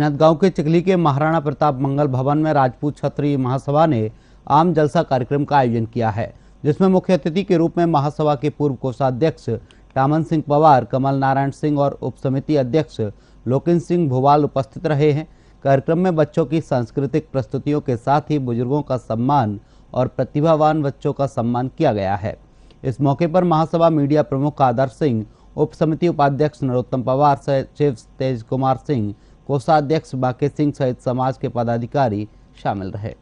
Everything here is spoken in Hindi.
गांव के चिकली के महाराणा प्रताप मंगल भवन में राजपूत क्षत्रिय महासभा ने आम जलसा कार्यक्रम का आयोजन किया है जिसमें मुख्य अतिथि के रूप में महासभा के पूर्व कोषाध्यक्ष टामन सिंह पवार कमल नारायण सिंह और उप समिति अध्यक्ष लोकिन सिंह भोवाल उपस्थित रहे हैं कार्यक्रम में बच्चों की सांस्कृतिक प्रस्तुतियों के साथ ही बुजुर्गों का सम्मान और प्रतिभावान बच्चों का सम्मान किया गया है इस मौके पर महासभा मीडिया प्रमुख आदर्श सिंह उप समिति उपाध्यक्ष नरोत्तम पवार सचिव तेज कुमार सिंह कोषाध्यक्ष बाके सिंह सहित समाज के पदाधिकारी शामिल रहे